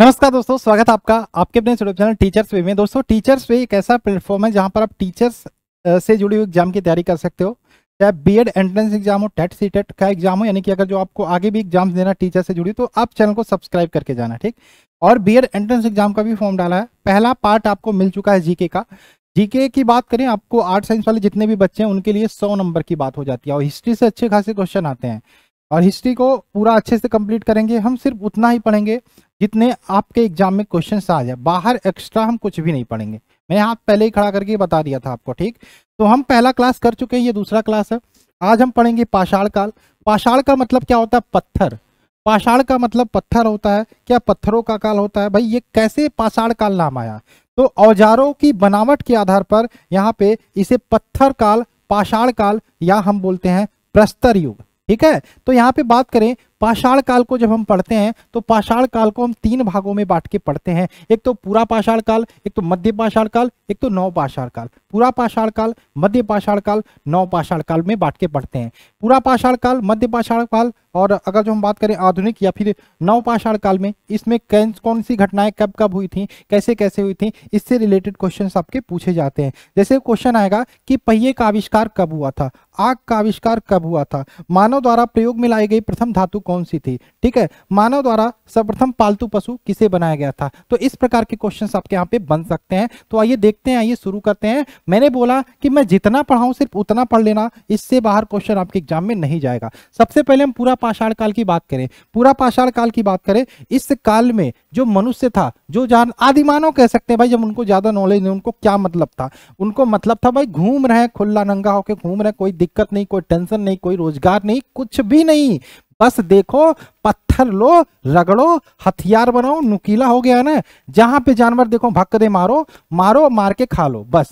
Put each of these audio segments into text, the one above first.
नमस्कार दोस्तों स्वागत आपका आपके अपने यूट्यूब चैनल टीचर्स वे में दोस्तों टीचर्स वे एक ऐसा प्लेटफॉर्म है जहां पर आप टीचर्स से जुड़ी हुई एग्जाम की तैयारी कर सकते हो चाहे बीएड एंट्रेंस एग्जाम हो टेट सी टेट का एग्जाम हो यानी कि अगर जो आपको आगे भी एग्जाम देना टीचर से जुड़ी तो आप चैनल को सब्सक्राइब करके जाना ठीक और बी एंट्रेंस एग्जाम का भी फॉर्म डाला है पहला पार्ट आपको मिल चुका है जीके का जीके की बात करें आपको आर्ट साइंस वाले जितने भी बच्चे हैं उनके लिए सौ नंबर की बात हो जाती है और हिस्ट्री से अच्छे खासे क्वेश्चन आते हैं और हिस्ट्री को पूरा अच्छे से कंप्लीट करेंगे हम सिर्फ उतना ही पढ़ेंगे जितने आपके एग्जाम में क्वेश्चन आ जाए बाहर एक्स्ट्रा हम कुछ भी नहीं पढ़ेंगे मैं यहाँ पहले ही खड़ा करके बता दिया था आपको ठीक तो हम पहला क्लास कर चुके हैं ये दूसरा क्लास है आज हम पढ़ेंगे पाषाण काल पाषाण का मतलब क्या होता है पत्थर पाषाण का मतलब पत्थर होता है क्या पत्थरों का काल होता है भाई ये कैसे पाषाण काल नाम आया तो औजारों की बनावट के आधार पर यहाँ पे इसे पत्थर काल पाषाण काल या हम बोलते हैं प्रस्तर युग ठीक है तो यहाँ पे बात करें पाषाण काल को जब हम पढ़ते हैं तो पाषाण काल को हम तीन भागों में बांट के पढ़ते हैं एक तो पूरा पाषाण काल एक तो मध्य पाषाण काल एक तो नौ पाषाण काल पूरा पाषाण काल मध्य पाषाण काल नौ पाषाण काल में बांट के पढ़ते हैं पूरा पाषाण काल मध्य पाषाण काल और अगर जो हम बात करें आधुनिक या फिर नव पाषाण काल में इसमें कौन सी घटनाएं कब कब हुई थी कैसे कैसे हुई थी इससे रिलेटेड क्वेश्चन आपके पूछे जाते हैं जैसे क्वेश्चन आएगा कि पहिए का आविष्कार कब हुआ था आग का आविष्कार कब हुआ था मानव द्वारा प्रयोग में लाई गई प्रथम धातु कौन सी थी ठीक है मानव द्वारा सर्वप्रथम पालतू पशु किसे बनाया गया था तो इस प्रकार के क्वेश्चन आपके यहाँ पे बन सकते हैं तो आइए देखते हैं आइए शुरू करते हैं मैंने बोला कि मैं जितना पढ़ाऊँ सिर्फ उतना पढ़ लेना इससे बाहर क्वेश्चन आपके एग्जाम में नहीं जाएगा सबसे पहले हम पूरा पाषाण काल की बात करें पूरा पाषाण काल की बात करें इस काल में जो मनुष्य था जो जान आदि मानव कह सकते हैं भाई जब उनको ज्यादा नॉलेज नहीं उनको क्या मतलब था उनको मतलब था भाई घूम रहे हैं खुला नंगा होके घूम रहे कोई दिक्कत नहीं कोई टेंशन नहीं कोई रोजगार नहीं कुछ भी नहीं बस देखो पत्थर लो रगड़ो हथियार बनाओ नुकीला हो गया ना जहां पे जानवर देखो भक्क दे मारो मारो मार के खा लो बस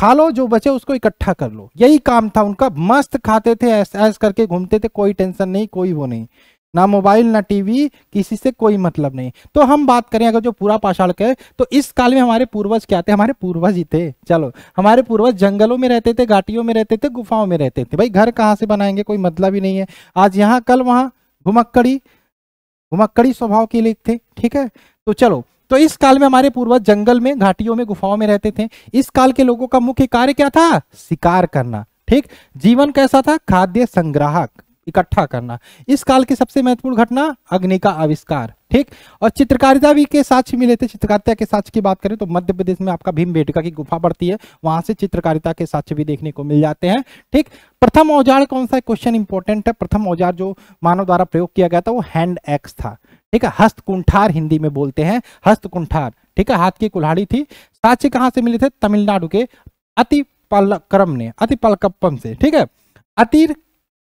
खा लो जो बचे उसको इकट्ठा कर लो यही काम था उनका मस्त खाते थे ऐस ऐस करके घूमते थे कोई टेंशन नहीं कोई वो नहीं ना मोबाइल ना टीवी किसी से कोई मतलब नहीं तो हम बात करें अगर जो पूरा पाषाण के तो इस काल में हमारे पूर्वज क्या थे हमारे पूर्वज ही थे चलो हमारे पूर्वज जंगलों में रहते थे घाटियों में रहते थे गुफाओं में रहते थे भाई घर कहाँ से बनाएंगे कोई मतलब ही नहीं है आज यहाँ कल वहाँ घुमक्कड़ी घुमक्कड़ी स्वभाव के लिए थे ठीक है तो चलो तो इस काल में हमारे पूर्वज जंगल में घाटियों में गुफाओं में रहते थे इस काल के लोगों का मुख्य कार्य क्या था शिकार करना ठीक जीवन कैसा था खाद्य संग्राहक इकट्ठा करना इस काल की सबसे महत्वपूर्ण घटना अग्नि का आविष्कार ठीक और चित्रकारिता भी के साक्ष्य मिले थे चित्रकारिता के साक्ष्य की बात करें तो मध्य प्रदेश में आपका भीम भीमबेटका की गुफा पड़ती है वहां से चित्रकारिता के साक्ष्य भी देखने को मिल जाते हैं ठीक प्रथम औजार कौन सा क्वेश्चन इंपॉर्टेंट है प्रथम औजार जो मानव द्वारा प्रयोग किया गया था वो हैंड एक्स था ठीक है हस्तकुंठार हिंदी में बोलते हैं हस्तकुंठार ठीक है हाथ की कुल्हाड़ी थी साक्ष्य कहां से मिले थे तमिलनाडु के अति पलक्रम ने अति पलकप्पम से ठीक है अतिर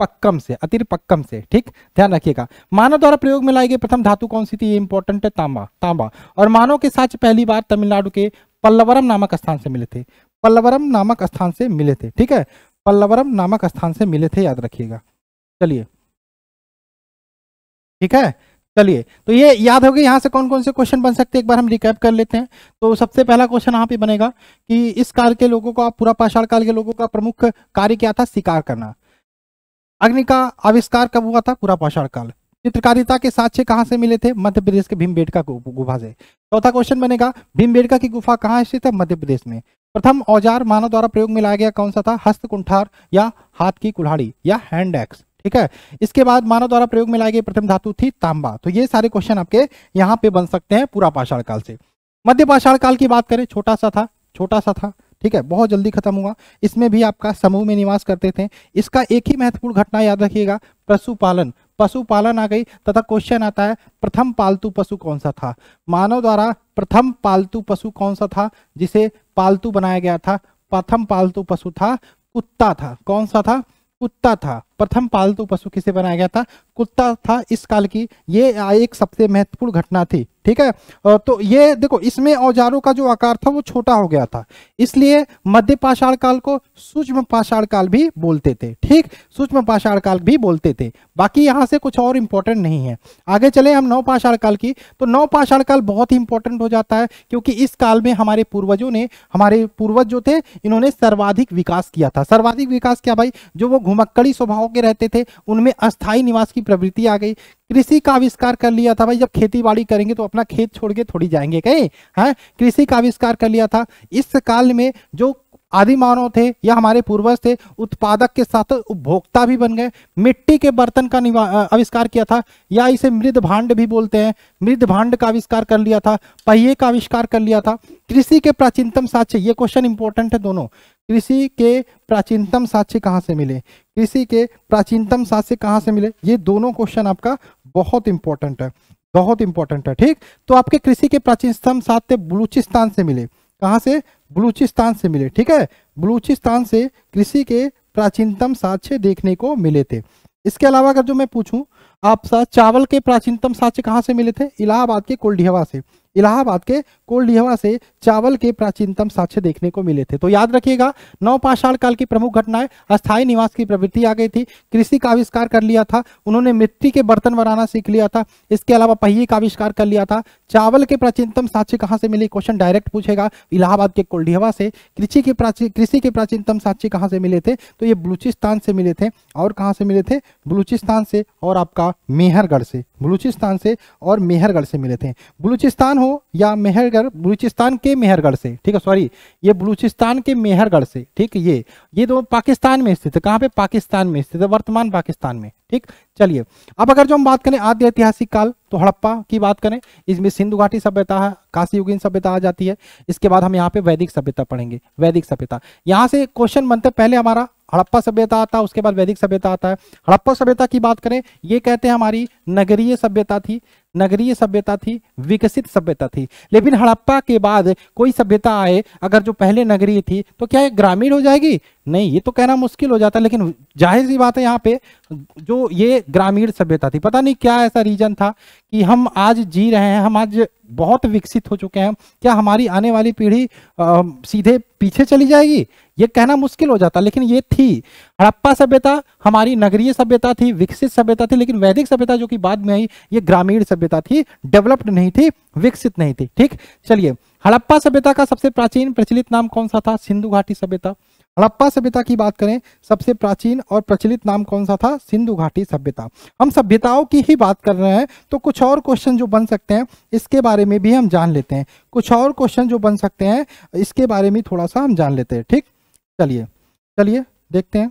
पक्कम से अतिर पक्कम से ठीक ध्यान रखिएगा मानव द्वारा प्रयोग में लाई गई प्रथम धातु कौन सी थी ये इंपॉर्टेंट है तांबा तांबा और मानव के साथ पहली बार तमिलनाडु के पल्लवरम नामक स्थान से मिले थे पल्लवरम नामक स्थान से मिले थे ठीक है पल्लवरम नामक स्थान से मिले थे याद रखिएगा चलिए ठीक है चलिए तो ये याद हो गया यहाँ से कौन कौन से क्वेश्चन बन सकते हैं एक बार हम रिकैप कर लेते हैं तो सबसे पहला क्वेश्चन यहाँ पे बनेगा कि इस काल के लोगों का पूरा पाषाण काल के लोगों का प्रमुख कार्य क्या था शिकार करना अग्नि का आविष्कार कब हुआ था पूरा पाषाण काल चित्रकारिता के साक्ष्य कहाँ से मिले थे मध्य प्रदेश के भीमबेटका गुफा से चौथा क्वेश्चन बनेगा भीमबेटका की गुफा कहाँ स्थित है मध्य प्रदेश में प्रथम औजार मानव द्वारा प्रयोग में लाया गया कौन सा था हस्त कुंठार या हाथ की कुल्हाड़ी या हैंड एक्स ठीक है इसके बाद मानव द्वारा प्रयोग में लाई गई प्रथम धातु थी तांबा तो ये सारे क्वेश्चन आपके यहाँ पे बन सकते हैं पूरा पाषाण काल से मध्य पाषाण काल की बात करें छोटा सा था छोटा सा था ठीक है बहुत जल्दी खत्म हुआ इसमें भी आपका समूह में निवास करते थे इसका एक ही महत्वपूर्ण घटना याद रखिएगा पशुपालन पशुपालन आ गई तथा क्वेश्चन आता है प्रथम पालतू पशु कौन सा था मानव द्वारा प्रथम पालतू पशु कौन सा था जिसे पालतू बनाया गया था प्रथम पालतू पशु था कुत्ता था कौन सा था कुत्ता था प्रथम पालतू पशु किसे बनाया गया था कुत्ता था इस काल की ये एक सबसे महत्वपूर्ण घटना थी ठीक है तो ये देखो इसमें औजारों का जो आकार था वो छोटा हो गया था इसलिए मध्य पाषाण काल को सूक्ष्म पाषाण काल भी बोलते थे ठीक सूक्ष्म पाषाण काल भी बोलते थे बाकी यहाँ से कुछ और इम्पोर्टेंट नहीं है आगे चले हम नौ पाषाण काल की तो नौ पाषाण काल बहुत ही इंपॉर्टेंट हो जाता है क्योंकि इस काल में हमारे पूर्वजों ने हमारे पूर्वज जो थे इन्होंने सर्वाधिक विकास किया था सर्वाधिक विकास क्या भाई जो वो घुमक्कड़ी स्वभाव गांव के रहते थे उनमें अस्थाई निवास की प्रवृत्ति आ गई कृषि का आविष्कार कर लिया था भाई जब खेती बाड़ी करेंगे तो अपना खेत छोड़ के थोड़ी जाएंगे कहे है हाँ, कृषि का आविष्कार कर लिया था इस काल में जो आदि मानव थे या हमारे पूर्वज थे उत्पादक के साथ उपभोक्ता भी बन गए मिट्टी के बर्तन का आविष्कार किया था या इसे मृद भांड भी बोलते हैं मृद भांड का आविष्कार कर लिया था पहिए का आविष्कार कर लिया था कृषि के प्राचीनतम साक्ष्य ये क्वेश्चन इंपॉर्टेंट है दोनों कृषि के प्राचीनतम साक्ष्य कहाँ से मिले कृषि के प्राचीनतम साक्ष्य कहाँ से मिले ये दोनों क्वेश्चन आपका बहुत इंपॉर्टेंट है बहुत इंपॉर्टेंट है ठीक तो आपके कृषि के प्राचीनतम साक्ष्य बलूचिस्तान से मिले कहाँ से बलूचिस्तान से मिले ठीक है बलूचिस्तान से कृषि के प्राचीनतम साक्ष्य देखने को मिले थे इसके अलावा अगर जो मैं पूछूं आपसा चावल के प्राचीनतम साक्ष्य कहाँ से मिले थे इलाहाबाद के कोल्डियावा से इलाहाबाद के कोल्डिहवा से चावल के प्राचीनतम साक्ष्य देखने को मिले थे तो याद रखिएगा नौ पाषाण काल की प्रमुख घटनाएं अस्थायी निवास की प्रवृत्ति आ गई थी कृषि का आविष्कार कर लिया था उन्होंने मिट्टी के बर्तन बनाना सीख लिया था इसके अलावा पहिए का आविष्कार कर लिया था चावल के प्राचीनतम साक्ष्य कहाँ से मिले क्वेश्चन डायरेक्ट पूछेगा इलाहाबाद के कोल्डिहवा से कृषि के प्राचीन कृषि के प्राचीनतम साक्ष्य कहाँ से मिले थे तो ये बलूचिस्तान से मिले थे और कहाँ से मिले थे बलूचिस्तान से और आपका मेहरगढ़ से बलूचिस्तान से और मेहरगढ़ से मिले थे बलूचिस्तान हो या मेहरगढ़ बलूचिस्तान के मेहरगढ़ से ठीक है सॉरी ये बलूचिस्तान के मेहरगढ़ से ठीक ये ये दो पाकिस्तान में स्थित है कहाँ पे पाकिस्तान में स्थित है वर्तमान पाकिस्तान में ठीक चलिए अब अगर जो हम बात करें आद्य ऐतिहासिक काल तो हड़प्पा की बात करें इसमें सिंधु घाटी सभ्यता है काशी युगीन सभ्यता आ जाती है इसके बाद हम यहाँ पे वैदिक सभ्यता पढ़ेंगे वैदिक सभ्यता यहाँ से क्वेश्चन बनते पहले हमारा हड़प्पा सभ्यता आता है उसके बाद वैदिक सभ्यता आता है हड़प्पा सभ्यता की बात करें ये कहते हैं हमारी नगरीय सभ्यता थी नगरीय सभ्यता थी विकसित सभ्यता थी लेकिन हड़प्पा के बाद कोई सभ्यता आए अगर जो पहले नगरीय थी तो क्या ये ग्रामीण हो जाएगी नहीं ये तो कहना मुश्किल हो जाता है लेकिन जाहिर सी बात है यहाँ पे जो ये ग्रामीण सभ्यता थी पता नहीं क्या ऐसा रीजन था कि हम आज जी रहे हैं हम आज बहुत विकसित हो चुके हैं क्या हमारी आने वाली पीढ़ी सीधे पीछे चली जाएगी ये कहना मुश्किल हो जाता लेकिन ये थी हड़प्पा सभ्यता हमारी नगरीय सभ्यता थी विकसित सभ्यता थी लेकिन वैदिक सभ्यता जो कि बाद में आई ये ग्रामीण सभ्यता थी डेवलप्ड नहीं थी विकसित नहीं थी ठीक चलिए हड़प्पा सभ्यता का सबसे प्राचीन प्रचलित नाम कौन सा था सिंधु घाटी सभ्यता हड़प्पा सभ्यता की बात करें सबसे प्राचीन और प्रचलित नाम कौन सा था सिंधु घाटी सभ्यता हम सभ्यताओं की ही बात कर रहे हैं तो कुछ और क्वेश्चन जो बन सकते हैं इसके बारे में भी हम जान लेते हैं कुछ और क्वेश्चन जो बन सकते हैं इसके बारे में थोड़ा सा हम जान लेते हैं ठीक चलिए चलिए देखते हैं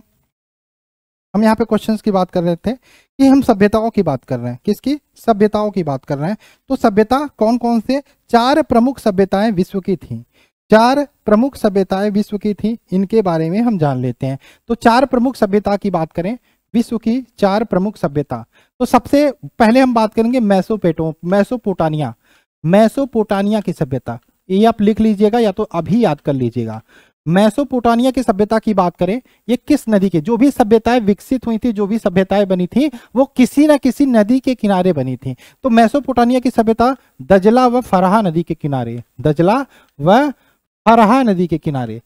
हम यहाँ पे क्वेश्चंस की बात कर रहे थे कि हम सभ्यताओं की बात कर रहे हैं किसकी सभ्यताओं की बात कर रहे हैं तो सभ्यता कौन कौन से चार प्रमुख सभ्यताएं विश्व की थी चार प्रमुख सभ्यताएं विश्व की थी इनके बारे में हम जान लेते हैं तो चार प्रमुख सभ्यता की बात करें विश्व की चार प्रमुख सभ्यता तो सबसे पहले हम बात करेंगे मैसोपेटो मैसोपोटानिया मैसोपोटानिया की सभ्यता ये आप लिख लीजिएगा या तो अभी याद कर लीजिएगा मैसोपोटानिया की सभ्यता की बात करें ये किस नदी के जो भी सभ्यताएं विकसित हुई थी जो भी सभ्यताएं बनी थी वो किसी ना किसी नदी के किनारे बनी थी तो मैसोपोटानिया की सभ्यता दजला व फराहा नदी के किनारे दजला व हरहा नदी के किनारे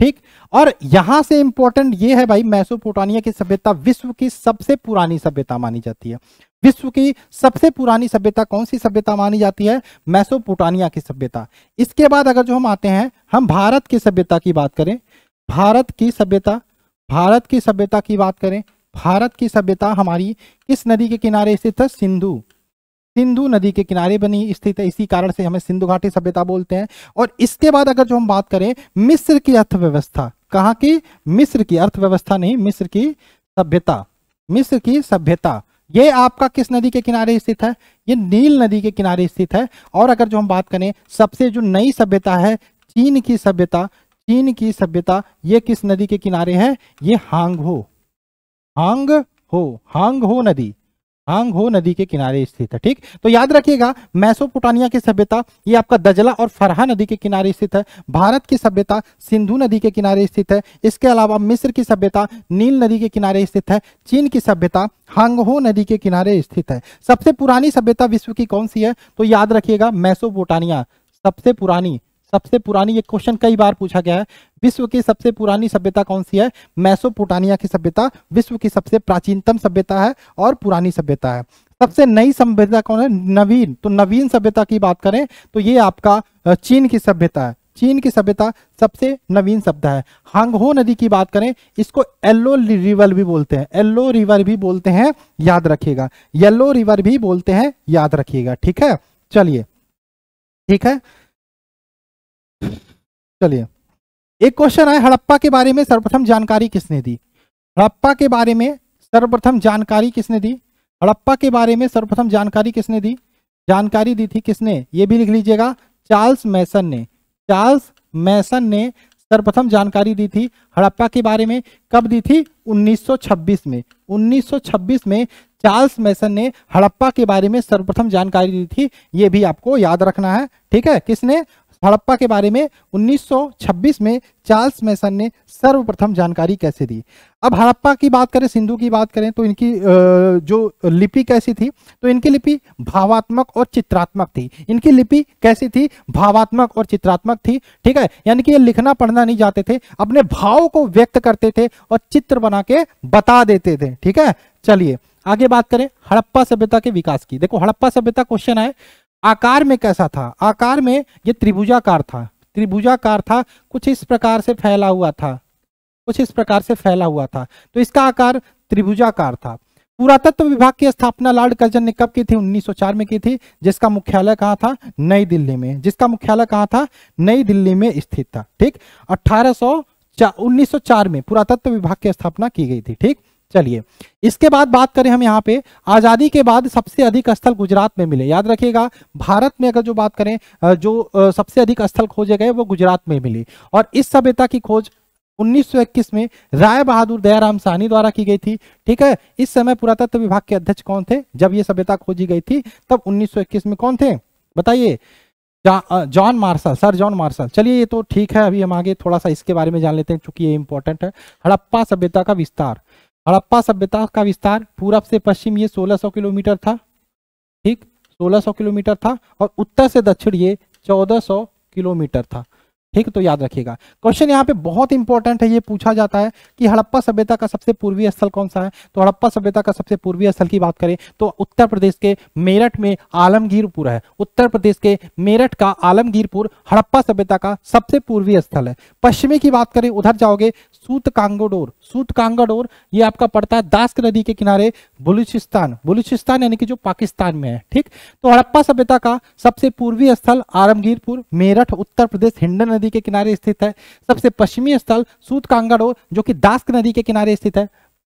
ठीक और यहां से इंपॉर्टेंट ये है भाई मैसोपोटानिया की सभ्यता विश्व की सबसे पुरानी सभ्यता मानी जाती है विश्व की सबसे पुरानी सभ्यता कौन सी सभ्यता मानी जाती है मैसोपोटानिया की सभ्यता इसके बाद अगर जो हम आते हैं हम भारत की सभ्यता की बात करें भारत की सभ्यता भारत की सभ्यता की बात करें भारत की सभ्यता हमारी किस नदी के किनारे स्थित है सिंधु सिंधु नदी के किनारे बनी स्थित है इसी कारण से हमें सिंधु घाटी सभ्यता बोलते हैं और इसके बाद अगर जो हम बात करें मिस्र की अर्थव्यवस्था कहा की मिस्र की अर्थव्यवस्था नहीं मिस्र की सभ्यता मिस्र की सभ्यता ये आपका किस नदी के किनारे स्थित है ये नील नदी के किनारे स्थित है और अगर जो हम बात करें सबसे जो नई सभ्यता है चीन की सभ्यता चीन की सभ्यता ये किस नदी के किनारे है ये हांग हो हांग हो हांग हो नदी हांगहो नदी के किनारे स्थित है ठीक तो याद रखिएगा मैसोपोटानिया की सभ्यता ये आपका दजला और फरहा नदी के किनारे स्थित है भारत की सभ्यता सिंधु नदी के किनारे स्थित है इसके अलावा मिस्र की सभ्यता नील नदी के किनारे स्थित है चीन की सभ्यता हांगहो नदी के किनारे स्थित है सबसे पुरानी सभ्यता विश्व की कौन सी है तो याद रखिएगा मैसोपोटानिया सबसे पुरानी सबसे पुरानी ये क्वेश्चन कई बार पूछा गया है विश्व की सबसे पुरानी सभ्यता कौन सी है मैसोपोटानिया की सभ्यता विश्व की सबसे प्राचीनतम सभ्यता है और पुरानी सभ्यता है सबसे नई सभ्यता कौन है नवीन तो नवीन सभ्यता की बात करें तो ये आपका चीन की सभ्यता है चीन की सभ्यता सबसे नवीन शब्द है हांगहो नदी की बात करें इसको येल्लो रिवर भी बोलते हैं येल्लो रिवर भी बोलते हैं याद रखिएगा येल्लो रिवर भी बोलते हैं याद रखिएगा ठीक है चलिए ठीक है चलिए एक क्वेश्चन है हड़प्पा के बारे में सर्वप्रथम जानकारी किसने दी हड़प्पा के बारे में सर्वप्रथम जानकारी किसने दी हड़प्पा के बारे में सर्वप्रथम जानकारी किसने दी जानकारी दी थी किसने ये भी लिख लीजिएगा चार्ल्स मैसन ने चार्ल्स मैसन ने सर्वप्रथम जानकारी दी थी हड़प्पा के बारे में कब दी थी 1926 में 1926 में चार्ल्स मैसन ने हड़प्पा के बारे में सर्वप्रथम जानकारी दी थी ये भी आपको याद रखना है ठीक है किसने हड़प्पा के बारे में 1926 में चार्ल्स मैसन ने सर्वप्रथम जानकारी कैसे दी अब हड़प्पा की बात करें सिंधु की बात करें तो इनकी जो लिपि कैसी थी तो इनकी लिपि भावात्मक और चित्रात्मक थी इनकी लिपि कैसी थी भावात्मक और चित्रात्मक थी ठीक है यानी कि ये लिखना पढ़ना नहीं जाते थे अपने भाव को व्यक्त करते थे और चित्र बना के बता देते थे ठीक है चलिए आगे बात करें हड़प्पा सभ्यता के विकास की देखो हड़प्पा सभ्यता क्वेश्चन है आकार में कैसा था आकार में ये त्रिभुजाकार था त्रिभुजाकार था कुछ इस प्रकार से फैला हुआ था कुछ इस प्रकार से फैला हुआ था तो इसका आकार त्रिभुजाकार था पुरातत्व विभाग की स्थापना लॉर्ड कर्जन ने कब की थी 1904 में की थी जिसका मुख्यालय कहाँ था नई दिल्ली में जिसका मुख्यालय कहाँ था नई दिल्ली में स्थित था ठीक अठारह सौ में पुरातत्व विभाग की स्थापना की गई थी ठीक चलिए इसके बाद बात करें हम यहाँ पे आज़ादी के बाद सबसे अधिक स्थल गुजरात में मिले याद रखिएगा भारत में अगर जो बात करें जो सबसे अधिक स्थल खोजे गए वो गुजरात में मिले और इस सभ्यता की खोज 1921 में राय बहादुर दयाराम सहनी द्वारा की गई थी ठीक है इस समय पुरातत्व विभाग के अध्यक्ष कौन थे जब ये सभ्यता खोजी गई थी तब उन्नीस में कौन थे बताइए John Marshall sir John Marshall चलिए ये तो ठीक है अभी हम आगे थोड़ा सा इसके बारे में जान लेते हैं चूंकि ये इंपॉर्टेंट है हड़प्पा सभ्यता का विस्तार हड़प्पा सभ्यता का विस्तार पूरब से पश्चिम ये 1600 किलोमीटर था ठीक 1600 किलोमीटर था और उत्तर से दक्षिण ये 1400 किलोमीटर था ठीक तो याद रखिएगा क्वेश्चन यहाँ पे बहुत इंपॉर्टेंट है ये पूछा जाता है कि हड़प्पा सभ्यता का सबसे पूर्वी स्थल कौन सा है तो हड़प्पा सभ्यता का सबसे पूर्वी स्थल की बात करें तो उत्तर प्रदेश के मेरठ में आलमगीरपुर है उत्तर प्रदेश के मेरठ का आलमगीरपुर हड़प्पा सभ्यता का सबसे पूर्वी स्थल है पश्चिमी की बात करें उधर जाओगे सूत कांगोडोर सूत कांगोडोर ये आपका पड़ता है दास्क नदी के किनारे बलूचिस्तान बलूचिस्तान यानी कि जो पाकिस्तान में है ठीक तो हड़प्पा सभ्यता का सबसे पूर्वी स्थल आलमगीरपुर मेरठ उत्तर प्रदेश हिंडन नदी नदी के किनारे स्थित है सबसे पश्चिमी स्थल सूत कांगड़ो जो कि दास्क नदी के किनारे स्थित है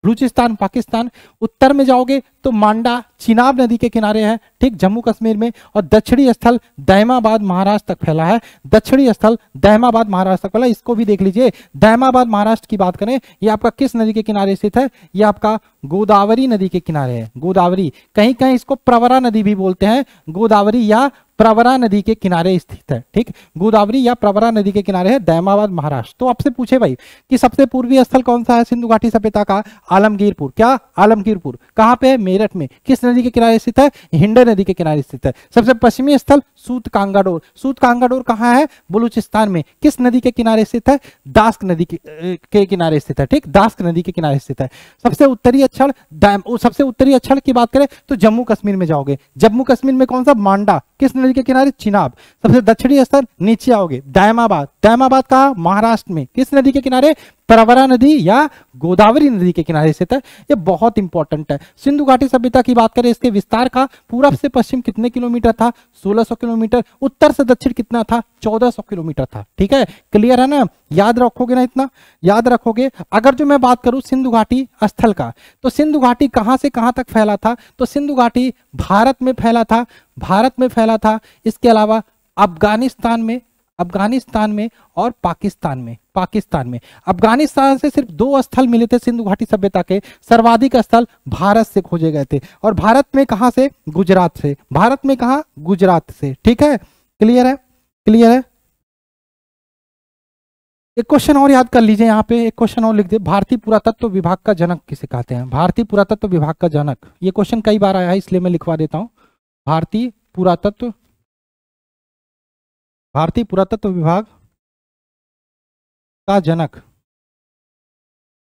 बलूचिस्तान पाकिस्तान उत्तर में जाओगे तो मांडा चिनाब नदी के किनारे है ठीक जम्मू कश्मीर में और दक्षिणी स्थल दहमाबाद महाराष्ट्र तक फैला है दक्षिणी स्थल दहमाबाद महाराष्ट्र तक फैला इसको भी देख लीजिए दहमाबाद महाराष्ट्र की बात करें ये आपका किस नदी के किनारे स्थित है ये आपका गोदावरी नदी के किनारे है गोदावरी कहीं कहीं इसको प्रवरा नदी भी बोलते हैं गोदावरी या प्रवरा नदी के किनारे स्थित है ठीक गोदावरी या प्रवरा नदी के किनारे है दैमाबाद महाराष्ट्र तो आपसे पूछे भाई कि सबसे पूर्वी स्थल कौन सा है सिंधु घाटी सभ्यता का आलमगीरपुर क्या आलमगीरपुर कहाँ पे है मेरठ में किस नदी के किनारे स्थित है हिंडन नदी के किनारे स्थित है सबसे पश्चिमी स्थल सूत कांगाडोर सूत कांगाडोर कहाँ है बलूचिस्तान में किस नदी के किनारे स्थित है दास्क नदी के किनारे स्थित है ठीक दास्क नदी के किनारे स्थित है सबसे उत्तरी अच्छड़ सबसे उत्तरी अच्छड़ की बात करें तो जम्मू कश्मीर में जाओगे जम्मू कश्मीर में कौन सा मांडा किस नदी के किनारे चिनाब सबसे दक्षिणी स्तर नीचे आओगे दैमाबाद दैमाबाद कहा महाराष्ट्र में किस नदी के किनारे परवरा नदी या गोदावरी नदी के किनारे स्थित है ये बहुत इंपॉर्टेंट है सिंधु घाटी सभ्यता की बात करें इसके विस्तार का पूरब से पश्चिम कितने किलोमीटर था 1600 किलोमीटर उत्तर से दक्षिण कितना था 1400 किलोमीटर था ठीक है क्लियर है ना याद रखोगे ना इतना याद रखोगे अगर जो मैं बात करूं सिंधु घाटी स्थल का तो सिंधु घाटी कहां से कहां तक फैला था तो सिंधु घाटी भारत में फैला था भारत में फैला था इसके अलावा अफगानिस्तान में अफगानिस्तान में और पाकिस्तान में पाकिस्तान में अफगानिस्तान से सिर्फ दो स्थल मिले थे सिंधु घाटी सभ्यता के सर्वाधिक स्थल भारत से खोजे गए थे और भारत में कहा से गुजरात से भारत में कहा गुजरात से ठीक है क्लियर है क्लियर है एक क्वेश्चन और याद कर लीजिए यहाँ पे एक क्वेश्चन और लिख दे भारतीय पुरातत्व विभाग का जनक किसे कहते हैं भारतीय पुरातत्व विभाग का जनक ये क्वेश्चन कई बार आया है इसलिए मैं लिखवा देता हूँ भारतीय पुरातत्व भारतीय पुरातत्व विभाग का जनक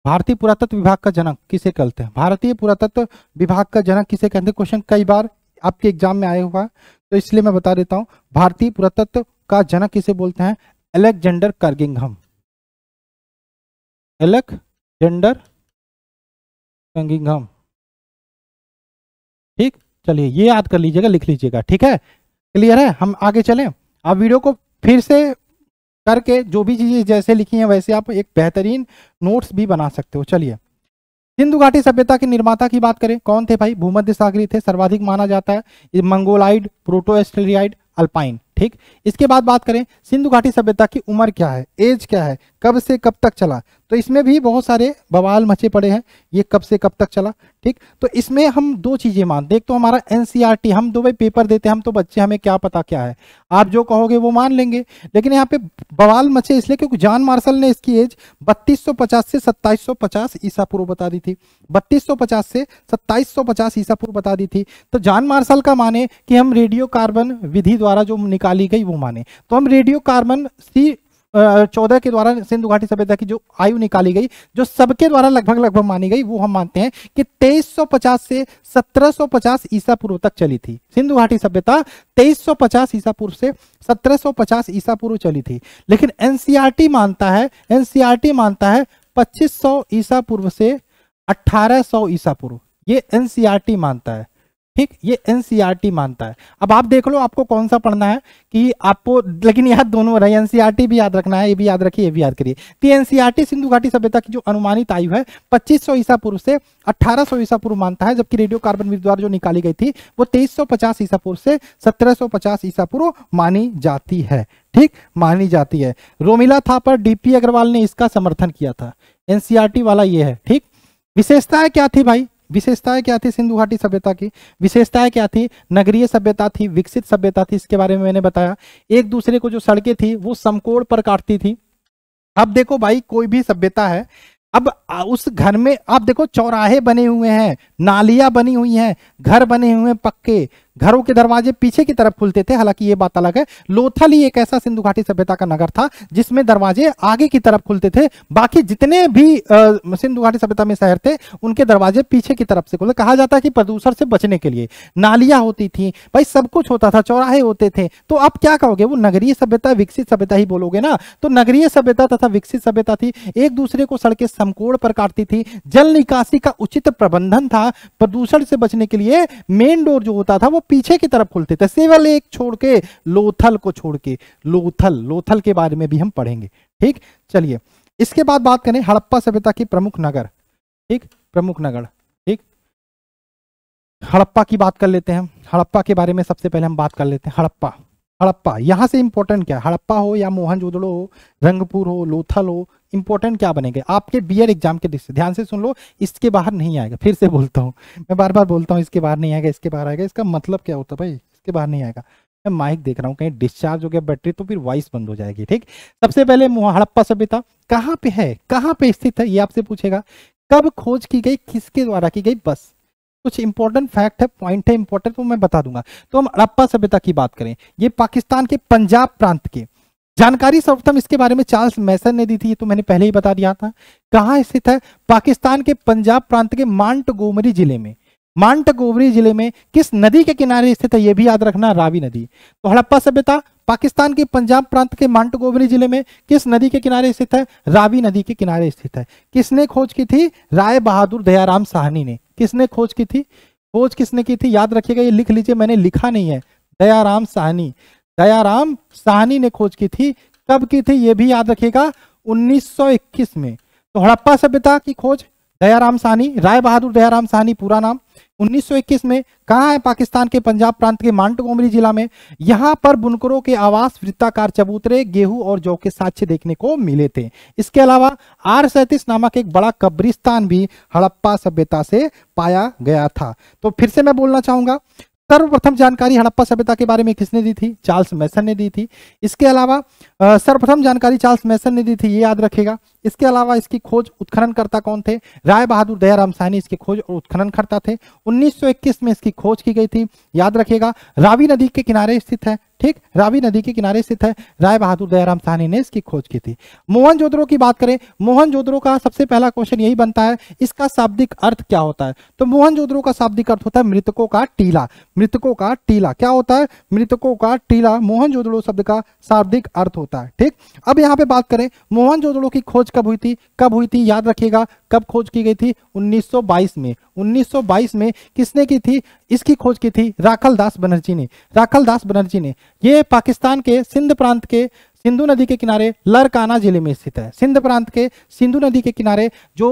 भारतीय पुरातत्व विभाग का जनक किसे कहते हैं भारतीय पुरातत्व विभाग का जनक किसे कहते हैं क्वेश्चन कई बार आपके एग्जाम में आया हुआ है तो इसलिए मैं बता देता हूँ भारतीय पुरातत्व का जनक किसे बोलते हैं अलेक्जेंडर करगिंगहम अलेक्जेंडर कंगिंगम ठीक चलिए ये याद कर लीजिएगा लिख लीजिएगा ठीक है क्लियर है हम आगे चलें आप वीडियो को फिर से करके जो भी चीज़ें जैसे लिखी हैं वैसे आप एक बेहतरीन नोट्स भी बना सकते हो चलिए सिंधु घाटी सभ्यता के निर्माता की बात करें कौन थे भाई भूमध्य सागरी थे सर्वाधिक माना जाता है मंगोलाइड प्रोटो अल्पाइन ठीक इसके बाद बात करें सिंधु घाटी सभ्यता की उम्र क्या है एज क्या है कब से कब तक चला तो इसमें भी बहुत सारे बवाल मचे पड़े हैं ये कब से कब तक चला ठीक तो इसमें हम दो चीज़ें मानते हैं एक तो हमारा एन e हम दो भाई पेपर देते हैं हम तो बच्चे हमें क्या पता क्या है आप जो कहोगे वो मान लेंगे लेकिन यहाँ पे बवाल मचे इसलिए क्योंकि जॉन मार्शल ने इसकी एज 3250 से 2750 ईसा पूर्व बता दी थी 3250 से 2750 ईसा पूर्व बता दी थी तो जॉन मार्शल का माने कि हम रेडियो कार्बन विधि द्वारा जो निकाली गई वो माने तो हम रेडियो कार्बन सी चौदह के द्वारा सिंधु घाटी सभ्यता की जो आयु निकाली गई जो सबके द्वारा लगभग लगभग मानी गई वो हम मानते हैं कि 2350 से 1750 ईसा पूर्व तक चली थी सिंधु घाटी सभ्यता 2350 ईसा पूर्व से 1750 ईसा पूर्व चली थी लेकिन एनसीआरटी मानता है एनसीआरटी मानता है 2500 ईसा पूर्व से 1800 ईसा पूर्व ये एनसीआरटी मानता है ठीक ये एनसीईआरटी e मानता है अब आप देख लो आपको कौन सा पढ़ना है कि आपको लेकिन याद दोनों रहे एनसीईआरटी e भी याद रखना है ये भी याद रखिए ये भी याद करिए तो एनसीईआरटी e सिंधु घाटी सभ्यता की जो अनुमानित आयु है 2500 ईसा पूर्व से 1800 ईसा पूर्व मानता है जबकि रेडियो कार्बन विद्वार जो निकाली गई थी वो तेईस ईसा पूर्व से सत्रह ईसा पूर्व मानी जाती है ठीक मानी जाती है रोमिला था पर डीपी अग्रवाल ने इसका समर्थन किया था एनसीआरटी वाला ये है ठीक विशेषता क्या थी भाई विशेषताएं क्या थी सिंधु घाटी सभ्यता की विशेषताएं क्या थी नगरीय सभ्यता थी विकसित सभ्यता थी इसके बारे में मैंने बताया एक दूसरे को जो सड़कें थी वो समकोण पर काटती थी अब देखो भाई कोई भी सभ्यता है अब उस घर में आप देखो चौराहे बने हुए हैं नालियां बनी हुई हैं घर बने हुए हैं पक्के घरों के दरवाजे पीछे की तरफ खुलते थे हालांकि ये बात अलग है लोथल ही एक ऐसा सिंधु घाटी सभ्यता का नगर था जिसमें दरवाजे आगे की तरफ खुलते थे बाकी जितने भी सिंधु घाटी सभ्यता में शहर थे उनके दरवाजे पीछे की तरफ से खुलते कहा जाता है कि प्रदूषण से बचने के लिए नालियां होती थी भाई सब कुछ होता था चौराहे होते थे तो आप क्या कहोगे वो नगरीय सभ्यता विकसित सभ्यता ही बोलोगे ना तो नगरीय सभ्यता तथा विकसित सभ्यता थी एक दूसरे को सड़कें समकोड़ पर काटती थी जल निकासी का उचित प्रबंधन था प्रदूषण से बचने के लिए मेन डोर जो होता था वो पीछे की तरफ खुलते थे सेवल एक छोड़ के लोथल को छोड़ के लोथल लोथल के बारे में भी हम पढ़ेंगे ठीक चलिए इसके बाद बात करें हड़प्पा सभ्यता के प्रमुख नगर ठीक प्रमुख नगर ठीक हड़प्पा की बात कर लेते हैं हड़प्पा के बारे में सबसे पहले हम बात कर लेते हैं हड़प्पा हड़प्पा यहाँ से इंपॉर्टेंट क्या है हड़प्पा हो या मोहनजोदड़ो हो रंगपुर हो लोथल हो इंपॉर्टेंट क्या बनेंगे आपके बीयर एग्जाम के दृष्टि ध्यान से सुन लो इसके बाहर नहीं आएगा फिर से बोलता हूँ मैं बार बार बोलता हूँ इसके बाहर नहीं आएगा इसके बाहर आएगा इसका मतलब क्या होता है भाई इसके बाहर नहीं आएगा मैं माइक देख रहा हूँ कहीं डिस्चार्ज हो गया बैटरी तो फिर वॉइस बंद हो जाएगी ठीक सबसे पहले हड़प्पा सभ्यता कहाँ पे है कहाँ पे स्थित है ये आपसे पूछेगा कब खोज की गई किसके द्वारा की गई बस कुछ इंपॉर्टेंट फैक्ट है पॉइंट है इंपॉर्टेंट वो मैं बता दूंगा तो हम हड़प्पा सभ्यता की बात करें ये पाकिस्तान के पंजाब प्रांत के जानकारी सर्वप्रथम इसके बारे में चार्ल्स मैसन ने दी थी ये तो मैंने पहले ही बता दिया था कहाँ स्थित है पाकिस्तान के पंजाब प्रांत के मांट गोमरी जिले में मानटकोवरी जिले में किस नदी के किनारे स्थित है यह भी याद रखना रावी नदी तो हड़प्पा सभ्यता पाकिस्तान के पंजाब प्रांत के मानटकोवरी जिले में किस नदी के किनारे स्थित है रावी नदी के किनारे स्थित है किसने खोज की थी राय बहादुर दयाराम साहनी ने किसने खोज की थी खोज किसने की थी याद रखिएगा ये लिख लीजिए मैंने लिखा नहीं है दयाराम साहनी दयाराम साहनी ने खोज की थी कब की थी ये भी याद रखिएगा 1921 में तो हड़प्पा सभ्यता की खोज दयाराम साहनी राय बहादुर दयाराम साहनी पूरा नाम 1921 में कहा है पाकिस्तान के पंजाब प्रांत के मांटगोमरी जिला में यहां पर बुनकरों के आवास वृत्ताकार चबूतरे गेहूं और जौ के साक्ष्य देखने को मिले थे इसके अलावा आर सैतीस नामक एक बड़ा कब्रिस्तान भी हड़प्पा सभ्यता से पाया गया था तो फिर से मैं बोलना चाहूंगा सर्वप्रथम जानकारी हड़प्पा सभ्यता के बारे में किसने दी थी चार्ल्स मैसन ने दी थी इसके अलावा सर्वप्रथम जानकारी चार्ल्स मैसन ने दी थी ये याद रखेगा इसके अलावा इसकी खोज उत्खननकर्ता कौन थे राय बहादुर दयाराम सहनी इसकी खोज और उत्खननकर्ता थे 1921 में इसकी खोज की गई थी याद रखिएगा रावी नदी के किनारे स्थित है ठीक रावी नदी के किनारे स्थित है राय बहादुर दयाराम सहनी ने इसकी खोज की थी मोहन जोधरो की बात करें मोहन जोधरो का सबसे पहला क्वेश्चन यही बनता है इसका शाब्दिक अर्थ क्या होता है तो मोहन जोधरो का शाब्दिक अर्थ होता है मृतकों का टीला मृतकों का टीला क्या होता है मृतकों का टीला मोहन शब्द का शाब्दिक अर्थ होता है ठीक अब यहाँ पे बात करें मोहन जोदड़ो की खोज कब हुई थी कब हुई थी याद रखिएगा कब खोज की गई थी 1922 में 1922 में किसने की थी इसकी खोज की थी राखल दास बनर्जी ने राखल दास बनर्जी ने ये पाकिस्तान के सिंध प्रांत के सिंधु नदी के किनारे लरकाना जिले में स्थित है सिंध प्रांत के सिंधु नदी के किनारे जो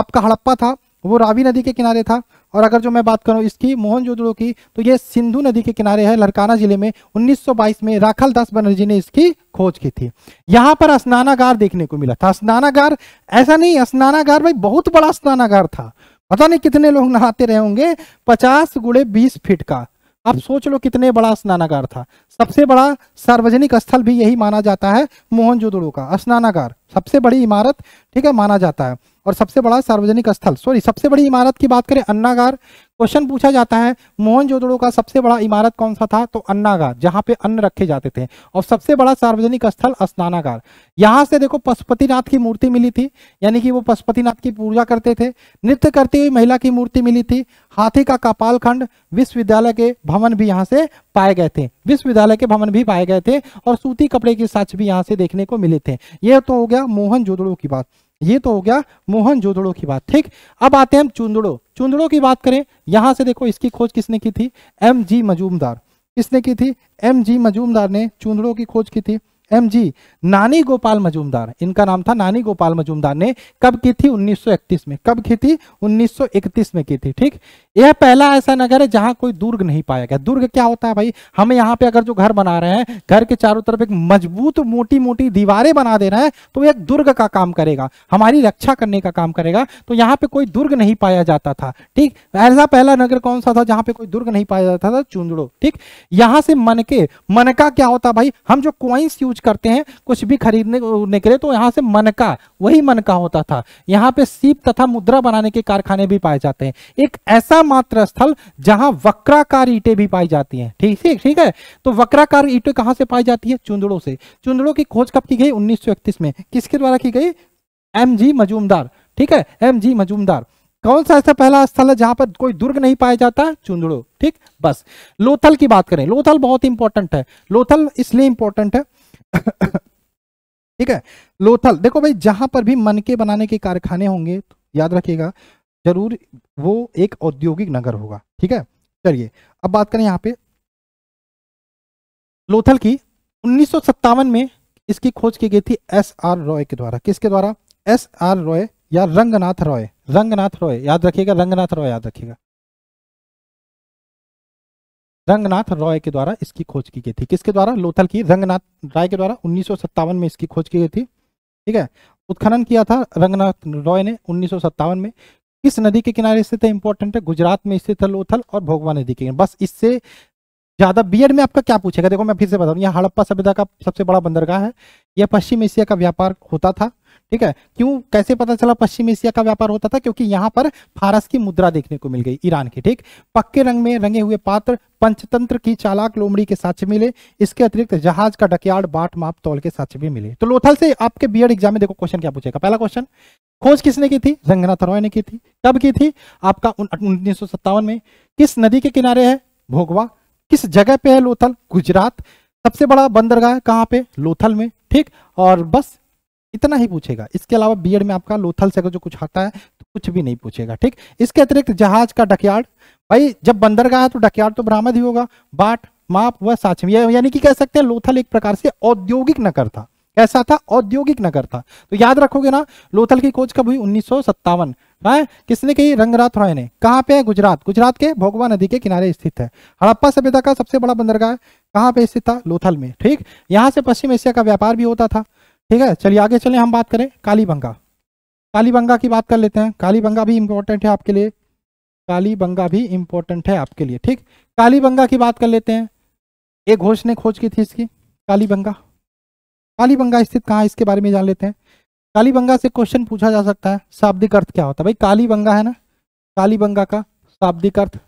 आपका हड़प्पा था वो रावी नदी के किनारे था और अगर जो मैं बात करूं इसकी मोहनजोदड़ो की तो ये सिंधु नदी के किनारे है लड़काना जिले में 1922 में राखल दास बनर्जी ने इसकी खोज की थी यहाँ पर स्नानागार देखने को मिला था स्नानागार ऐसा नहीं स्नानागार भाई बहुत बड़ा स्नानागार था पता नहीं कितने लोग नहाते रहे होंगे पचास गुड़े बीस फीट का आप सोच लो कितने बड़ा स्नानागार था सबसे बड़ा सार्वजनिक स्थल भी यही माना जाता है मोहनजोदड़ो का स्नानागार सबसे बड़ी इमारत ठीक है माना जाता है और सबसे बड़ा सार्वजनिक स्थल सॉरी सबसे बड़ी इमारत की बात करें अन्नागार क्वेश्चन पूछा जाता है मोहन जोदड़ो का सबसे बड़ा इमारत कौन सा था तो अन्नागार जहाँ पे अन्न रखे जाते थे और सबसे बड़ा सार्वजनिक स्थल स्नानागार यहाँ से देखो पशुपतिनाथ की मूर्ति मिली थी यानी कि वो पशुपतिनाथ की पूजा करते थे नृत्य करती हुई महिला की मूर्ति मिली थी हाथी का कपाल खंड विश्वविद्यालय के भवन भी यहाँ से पाए गए थे विश्वविद्यालय के भवन भी पाए गए थे और सूती कपड़े के साक्ष भी यहाँ से देखने को मिले थे यह तो हो गया मोहन जोदड़ो की बात ये तो हो गया मोहन जोदड़ो की बात ठीक अब आते हैं हम चुंदड़ो चुंदड़ो की बात करें यहां से देखो इसकी खोज किसने की थी एम जी मजूमदार किसने की थी एम जी मजूमदार ने चुंदड़ो की खोज की थी एम जी नानी गोपाल मजूमदार इनका नाम था नानी गोपाल मजूमदार ने कब की थी 1931 में कब की थी 1931 में की थी ठीक यह पहला ऐसा नगर है जहां कोई दुर्ग नहीं पाया गया दुर्ग क्या होता है भाई हम यहाँ पे अगर जो घर बना रहे हैं घर के चारों तरफ एक मजबूत मोटी मोटी दीवारें बना दे रहे हैं तो एक दुर्ग का का काम करेगा हमारी रक्षा करने का काम करेगा तो यहाँ पे कोई दुर्ग नहीं पाया जाता था ठीक ऐसा पहला नगर कौन सा था जहां पर कोई दुर्ग नहीं पाया जाता था चुंदड़ो ठीक यहां से मनके मनका क्या होता भाई हम जो क्वाइंस यूज करते हैं कुछ भी खरीदने के लिए तो यहाँ से मनका वही मनका होता था यहाँ पे सीप तथा मुद्रा बनाने के कारखाने भी पाए जाते हैं एक ऐसा मात्र स्थल जहाँ वक्राकार ईटे भी पाई जाती है ठीक है ठीक है तो वक्राकार ईटे कहाँ से पाई जाती है चुंदड़ों से चुंदड़ों की खोज कब की गई उन्नीस में किसके द्वारा की गई एम जी मजूमदार ठीक है एम जी मजूमदार कौन सा ऐसा पहला स्थल है जहां पर कोई दुर्ग नहीं पाया जाता चुंदड़ो ठीक बस लोथल की बात करें लोथल बहुत इंपॉर्टेंट है लोथल इसलिए इंपॉर्टेंट है ठीक है लोथल देखो भाई जहां पर भी मनके बनाने के कारखाने होंगे याद रखिएगा जरूर वो एक औद्योगिक नगर होगा ठीक है चलिए अब बात करें यहाँ पे लोथल की उन्नीस में इसकी खोज की गई थी एस आर रॉय के द्वारा किसके द्वारा एस आर रॉय या रंगनाथ रॉय रंगनाथ रॉय याद रखिएगा रंगनाथ रॉय याद रखिएगा रंगनाथ रॉय के द्वारा इसकी खोज की गई थी किसके द्वारा लोथल की रंगनाथ राय के द्वारा उन्नीस में इसकी खोज की गई थी ठीक है उत्खनन किया था रंगनाथ रॉय ने उन्नीस में किस नदी के किनारे स्थित है इंपॉर्टेंट है गुजरात में स्थित है लोथल और भोगवा नदी के बस इससे ज्यादा बीएड में आपका क्या पूछेगा देखो मैं फिर से बताऊँ यह यहाँ हड़प्पा सभ्यता का सबसे बड़ा बंदरगाह है यह पश्चिम एशिया का व्यापार होता था ठीक है क्यों कैसे पता चला पश्चिम एशिया का व्यापार होता था क्योंकि यहाँ पर फारस की मुद्रा देखने को मिल गई ईरान की ठीक पक्के रंग में रंगे हुए पात्र पंचतंत्र की चालाक लोमड़ी के साक्ष्य मिले इसके अतिरिक्त जहाज का डकयार्ड बाट माप तौल के साक्ष्य भी मिले तो लोथल से आपके बीएड एग्जाम में देखो क्वेश्चन क्या पूछेगा पहला क्वेश्चन खोज किसने की थी रंगनाथ रॉय ने की थी कब की थी आपका उन्नीस में किस नदी के किनारे है भोगवा किस जगह पे है लोथल गुजरात सबसे बड़ा बंदरगाह कहाँ पे लोथल में ठीक और बस इतना ही पूछेगा इसके अलावा बीएड में आपका लोथल से अगर जो कुछ आता है तो कुछ भी नहीं पूछेगा ठीक इसके अतिरिक्त जहाज का डकयार्ड भाई जब बंदरगाह है तो डकयार्ड तो बरामद ही होगा बाट माप व साक्ष यानी कि कह सकते हैं लोथल एक प्रकार से औद्योगिक नगर था कैसा था औद्योगिक नगर था तो याद रखोगे ना लोथल की खोज कब हुई उन्नीस सौ सत्तावन किसने कही रंगनाथ रॉय ने कहाँ पे है गुजरात गुजरात के भोगवा नदी के किनारे स्थित है हड़प्पा सभ्यता का सबसे बड़ा बंदरगाह कहाँ पे स्थित था लोथल में ठीक यहाँ से पश्चिम एशिया का व्यापार भी होता था ठीक है चलिए आगे चले हम बात करें कालीबंगा कालीबंगा की बात कर लेते हैं कालीबंगा भी इंपॉर्टेंट है आपके लिए कालीबंगा भी इंपॉर्टेंट है आपके लिए ठीक कालीबंगा की बात कर लेते हैं ये घोष ने खोज की थी इसकी कालीबंगा कालीबंगा स्थित कहाँ इसके बारे में जान लेते हैं कालीबंगा से क्वेश्चन पूछा जा सकता है शाब्दिक अर्थ क्या होता है भाई कालीबंगा है ना कालीबंगा का शाब्दिक अर्थ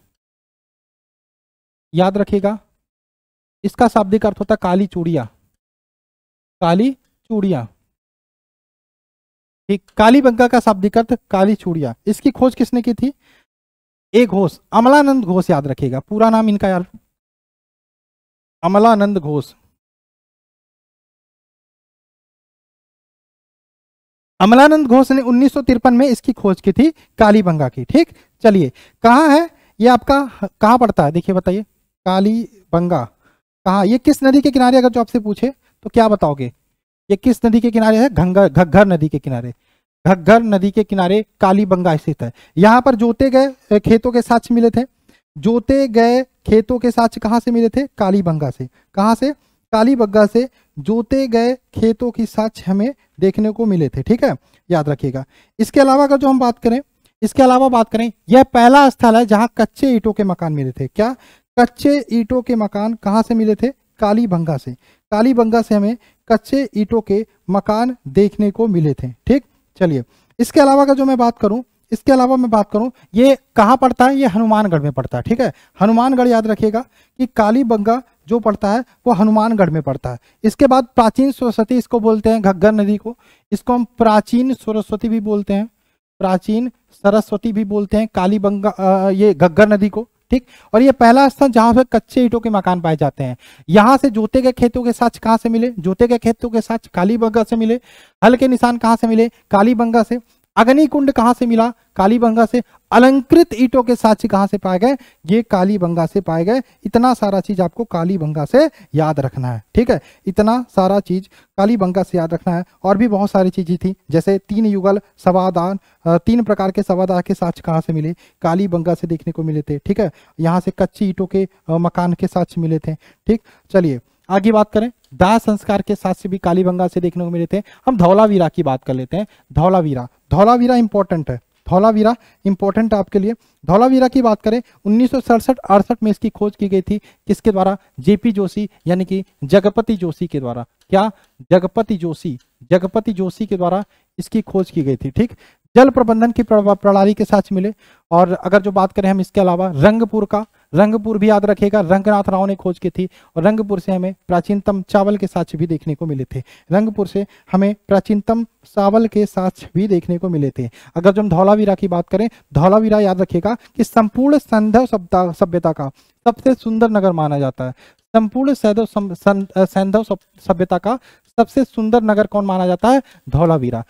याद रखिएगा इसका शाब्दिक अर्थ होता है काली चूड़िया काली चूड़िया ठीक काली बंगा का शाब्दिक अर्थ काली चूड़िया इसकी खोज किसने की थी ए घोष अमलानंद घोष याद रखिएगा पूरा नाम इनका यार अमलानंद घोष अमलानंद घोष ने उन्नीस में इसकी खोज की थी कालीबंगा की ठीक चलिए कहाँ है ये आपका कहाँ पड़ता है देखिए बताइए कालीबंगा कहा ये किस नदी के किनारे अगर जो आपसे पूछे तो क्या बताओगे ये किस नदी के किनारे है घंगर घग्घर नदी के किनारे घग्घर नदी के किनारे कालीबंगा स्थित है यहाँ पर जोते गए खेतों के साक्ष मिले थे जोते गए खेतों के साक्ष कहाँ से मिले थे कालीबंगा से कहाँ से काली बग्गा से जोते गए खेतों की साक्ष हमें देखने को मिले थे ठीक है याद रखिएगा इसके अलावा अगर जो हम बात करें इसके अलावा बात करें यह पहला स्थल है जहां कच्चे ईटों के मकान मिले थे क्या कच्चे ईटों के मकान कहां से मिले थे काली बंगा से काली बंगा से हमें कच्चे ईटों के मकान देखने को मिले थे ठीक चलिए इसके अलावा का जो मैं बात करूं इसके अलावा मैं बात करूं ये कहां पड़ता है ये हनुमानगढ़ में पड़ता है ठीक है हनुमानगढ़ याद रखिएगा कि काली बंगा जो पड़ता है वो हनुमानगढ़ में पड़ता है इसके बाद प्राचीन सरस्वती इसको बोलते हैं घग्गर नदी को इसको हम प्राचीन सरस्वती भी बोलते हैं प्राचीन सरस्वती भी बोलते हैं काली बंगा ये घग्गर नदी को ठीक और ये पहला स्थान जहां पर कच्चे ईटों के मकान पाए जाते हैं यहां से जोते के खेतों के साक्ष कहाँ से मिले जोते के खेतों के साक्ष कालीबंगा से मिले हल के निशान कहाँ से मिले कालीबंगा से अग्नि कुंड कहाँ से मिला कालीबंगा से अलंकृत ईटों के साक्ष्य कहाँ से पाए गए ये काली बंगा से पाए गए इतना सारा चीज आपको काली बंगा से याद रखना है ठीक है इतना सारा चीज काली बंगा से याद रखना है और भी बहुत सारी चीजें थी जैसे तीन युगल सवादान तीन प्रकार के सवादान के साक्ष कहाँ से मिले काली बंगा से देखने को मिले थे ठीक है यहाँ से कच्ची ईटों के मकान के साक्ष मिले थे ठीक चलिए आगे बात करें दाह संस्कार के साक्ष्य भी कालीबंगा से देखने को मिले थे हम धौलावीरा की बात कर लेते हैं धौलावीरा धौलावीरा इंपॉर्टेंट है धौलावीरा इंपॉर्टेंट आपके लिए धौलावीरा की बात करें उन्नीस सौ में इसकी खोज की गई थी किसके द्वारा जेपी जोशी यानी कि जगपति जोशी के द्वारा क्या जगपति जोशी जगपति जोशी के द्वारा इसकी खोज की गई थी ठीक जल प्रबंधन की प्रणाली के साथ मिले और अगर जो बात करें हम इसके अलावा रंगपुर का रंगपुर भी याद रखेगा रंगनाथ राव ने खोज की थी और रंगपुर से हमें प्राचीनतम चावल के साक्ष भी देखने को मिले थे रंगपुर से हमें प्राचीनतम चावल के साक्ष भी देखने को मिले थे अगर जो हम धौलावीरा की बात करें धौलावीरा याद रखेगा कि संपूर्ण संधव सभ्यता का सबसे सुंदर नगर माना जाता है संपूर्ण सैधव सैंधव सभ्यता का सबसे सुंदर नगर कौन माना जाता है धौलावीरा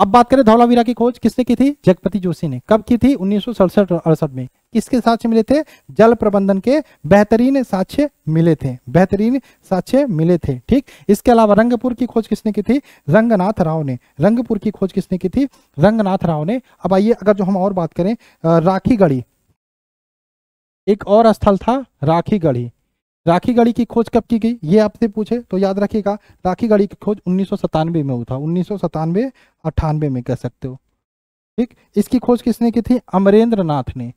अब बात करें धौलावीरा की खोज किसने की थी जगपति जोशी ने कब की थी उन्नीस सौ में किसके साक्ष्य मिले थे जल प्रबंधन के बेहतरीन साक्ष्य मिले थे बेहतरीन साक्ष्य मिले थे ठीक इसके अलावा रंगपुर की खोज किसने की थी रंगनाथ राव ने रंगपुर की खोज किसने की थी रंगनाथ राव ने अब आइए अगर जो हम और बात करें राखी गढ़ी एक और स्थल था राखी गढ़ी राखी गढ़ी की खोज कब की गई ये आपसे पूछे तो याद रखिएगा राखी गढ़ी की खोज उन्नीस में हुआ था उन्नीस सौ सतानवे में कह सकते हो ठीक इसकी खोज किसने की थी अमरेंद्र नाथ ने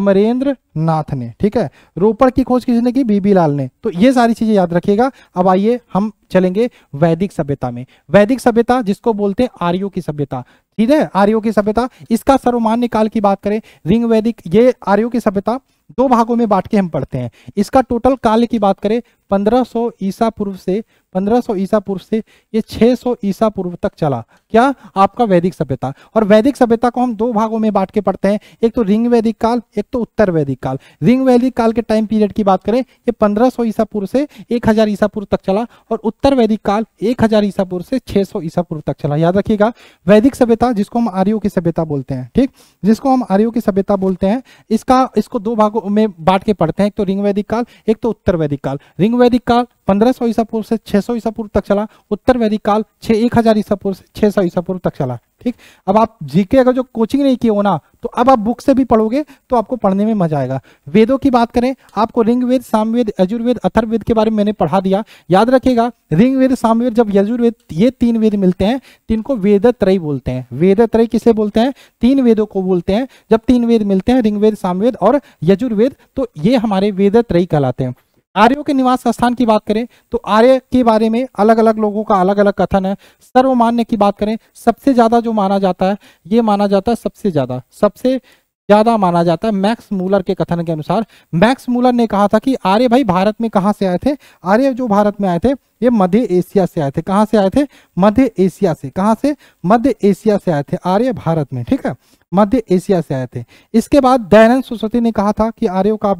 अमरेंद्र नाथ ने ठीक है रोपड़ की खोज किसने की बीबी लाल ने तो ये सारी चीजें याद रखिएगा अब आइए हम चलेंगे वैदिक सभ्यता में वैदिक सभ्यता जिसको बोलते हैं आर्यो की सभ्यता ठीक है आर्यो की सभ्यता इसका सर्वमान्य काल की बात करें रिंग वैदिक ये आर्यो की सभ्यता दो भागों में बांट के हम पढ़ते हैं इसका टोटल काल की बात करें 1500 ईसा पूर्व से 1500 ईसा पूर्व से ये 600 ईसा पूर्व तक चला क्या आपका वैदिक सभ्यता और वैदिक सभ्यता को हम दो भागों में बांट के पढ़ते हैं एक तो रिंग वैदिक काल एक तो उत्तर वैदिक काल रिंग वैदिक काल के टाइम पीरियड की बात करें ये 1500 ईसा पूर्व से 1000 ईसा पूर्व तक चला और उत्तर वैदिक काल 1000 ईसा पूर्व से 600 ईसा पूर्व तक चला याद रखिएगा वैदिक सभ्यता सभ्यता जिसको हम आर्यो की सभ्यता बोलते हैं ठीक जिसको हम आर्यो की सभ्यता बोलते हैं इसका इसको दो भागों में बांट के पढ़ते हैं एक तो रिंग वैदिक काल एक तो उत्तर वैदिक काल रिंग वैदिक काल 1500 ईसा पूर्व से 600 ईसा पूर्व तक चला उत्तर वैदिक काल छह एक हजार ईसा पूर्व से 600 ईसा पूर्व तक चला ठीक अब आप जीके अगर जो कोचिंग नहीं किए हो ना तो अब आप बुक से भी पढ़ोगे तो आपको पढ़ने में मजा आएगा वेदों की बात करें आपको रिंगवेद सामवेद यजुर्वेद अथर्वेद के बारे में मैंने पढ़ा दिया याद रखिएगा रिंगवेद सामवेद जब यजुर्वेद ये तीन वेद मिलते हैं को वेद त्रय बोलते हैं वेद त्रय किसे बोलते हैं तीन वेदों को बोलते हैं जब तीन वेद मिलते हैं रिंगवेद सामवेद और यजुर्वेद तो ये हमारे वेद त्रय कहलाते हैं आर्यो के निवास स्थान की बात करें तो आर्य के बारे में अलग अलग लोगों का अलग अलग कथन है सर्वमान्य की बात करें सबसे ज्यादा जो माना जाता है ये माना जाता है सबसे ज्यादा सबसे ज्यादा माना जाता है मैक्स मूलर के कथन के अनुसार मैक्स मूलर ने कहा था कि आर्य भाई भारत में कहाँ से आए थे आर्य जो भारत में आए थे ये मध्य एशिया से आए थे कहाँ से आए थे मध्य एशिया से कहाँ से मध्य एशिया से आए थे आर्य भारत में ठीक है मध्य एशिया से आए थे इसके बाद दयानंद सरस्वती ने कहा था कि आर्यों का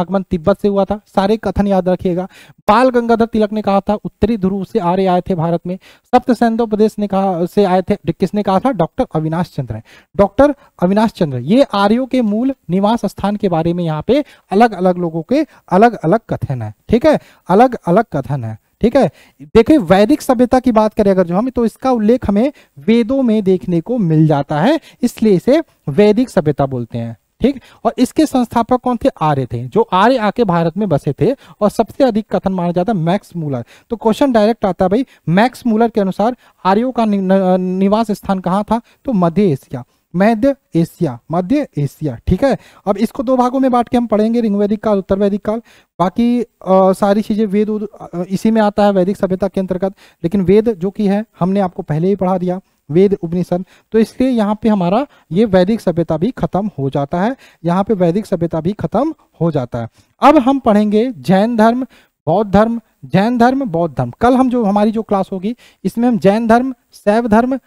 आगमन तिब्बत से हुआ था सारे कथन याद रखिएगा बाल गंगाधर तिलक ने कहा था उत्तरी ध्रुव से आर्य आए थे भारत में सप्त सैंधो प्रदेश ने कहा से आए थे किसने कहा था डॉक्टर अविनाश चंद्र डॉक्टर अविनाश चंद्र ये आर्यो के मूल निवास स्थान के बारे में यहाँ पे अलग अलग लोगों के अलग अलग कथन है ठीक है अलग अलग कथन है ठीक है देखिए वैदिक सभ्यता की बात करें अगर जो हम तो इसका उल्लेख हमें वेदों में देखने को मिल जाता है इसलिए इसे वैदिक सभ्यता बोलते हैं ठीक और इसके संस्थापक कौन थे आर्य थे जो आर्य आके भारत में बसे थे और सबसे अधिक कथन माना जाता है मैक्स मूलर तो क्वेश्चन डायरेक्ट आता है भाई मैक्स मूलर के अनुसार आर्यो का निवास स्थान कहाँ था तो मध्य एशिया मध्य एशिया मध्य एशिया ठीक है अब इसको दो भागों में बांट के हम पढ़ेंगे रिंग वैदिक काल उत्तर वैदिक काल बाकी आ, सारी चीज़ें वेद इसी में आता है वैदिक सभ्यता के अंतर्गत लेकिन वेद जो कि है हमने आपको पहले ही पढ़ा दिया वेद उपनिषद तो इसलिए यहाँ पे हमारा ये वैदिक सभ्यता भी खत्म हो जाता है यहाँ पे वैदिक सभ्यता भी खत्म हो जाता है अब हम पढ़ेंगे जैन धर्म बौद्ध धर्म जैन धर्म बौद्ध धर्म कल हम जो हमारी जो क्लास होगी इसमें हम जैन धर्म शैव धर्म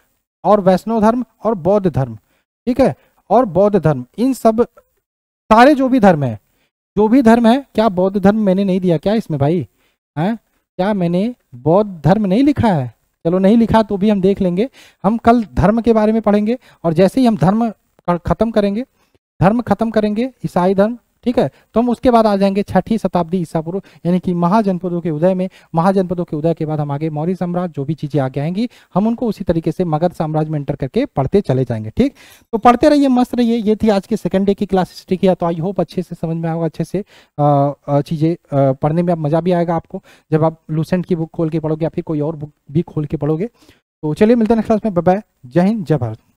और वैष्णव धर्म और बौद्ध धर्म ठीक है और बौद्ध धर्म इन सब सारे जो भी धर्म है जो भी धर्म है क्या बौद्ध धर्म मैंने नहीं दिया क्या इसमें भाई है क्या मैंने बौद्ध धर्म नहीं लिखा है चलो नहीं लिखा तो भी हम देख लेंगे हम कल धर्म के बारे में पढ़ेंगे और जैसे ही हम धर्म खत्म करेंगे धर्म खत्म करेंगे ईसाई धर्म ठीक है तो हम उसके बाद आ जाएंगे छठी शताब्दी ईसा पूर्व यानी कि महाजनपदों के उदय में महाजनपदों के उदय के बाद हम आगे मौर्य साम्राज्य जो भी चीजें आगे आएंगी हम उनको उसी तरीके से मगध साम्राज्य में एंटर करके पढ़ते चले जाएंगे ठीक तो पढ़ते रहिए मस्त रहिए ये थी आज के सेकंड डे की क्लास हिस्ट्री की तो आई होप अच्छे से समझ में आओ अच्छे से चीजें पढ़ने में मजा भी आएगा आपको जब आप लूसेंट की बुक खोल के पढ़ोगे या फिर कोई और बुक भी खोल के पढ़ोगे तो चलिए मिलते हैं नेक्स्ट क्लास में बाय जय हिंद जय भारत